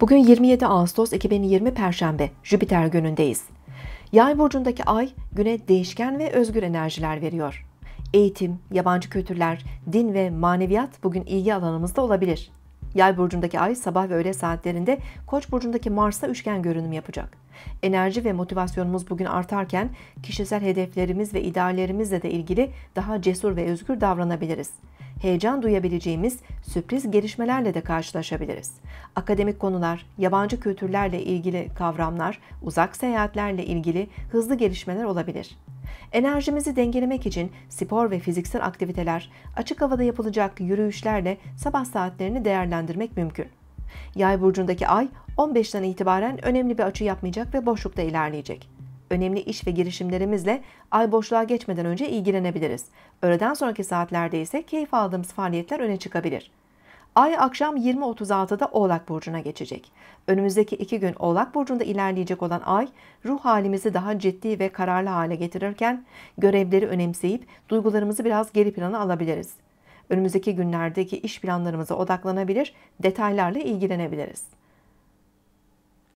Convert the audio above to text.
Bugün 27 Ağustos 2020 Perşembe, Jüpiter günündeyiz. Yay burcundaki ay güne değişken ve özgür enerjiler veriyor. Eğitim, yabancı kültürler, din ve maneviyat bugün ilgi alanımızda olabilir. Yay burcundaki ay sabah ve öğle saatlerinde Koç burcundaki Mars'a üçgen görünüm yapacak. Enerji ve motivasyonumuz bugün artarken kişisel hedeflerimiz ve ideallerimizle de ilgili daha cesur ve özgür davranabiliriz heyecan duyabileceğimiz sürpriz gelişmelerle de karşılaşabiliriz. Akademik konular, yabancı kültürlerle ilgili kavramlar, uzak seyahatlerle ilgili hızlı gelişmeler olabilir. Enerjimizi dengelemek için spor ve fiziksel aktiviteler, açık havada yapılacak yürüyüşlerle sabah saatlerini değerlendirmek mümkün. Yay burcundaki ay 15'ten itibaren önemli bir açı yapmayacak ve boşlukta ilerleyecek önemli iş ve girişimlerimizle ay boşluğa geçmeden önce ilgilenebiliriz. Öğleden sonraki saatlerde ise keyif aldığımız faaliyetler öne çıkabilir. Ay akşam 20.36'da Oğlak Burcu'na geçecek. Önümüzdeki iki gün Oğlak Burcu'nda ilerleyecek olan ay, ruh halimizi daha ciddi ve kararlı hale getirirken, görevleri önemseyip duygularımızı biraz geri plana alabiliriz. Önümüzdeki günlerdeki iş planlarımıza odaklanabilir, detaylarla ilgilenebiliriz.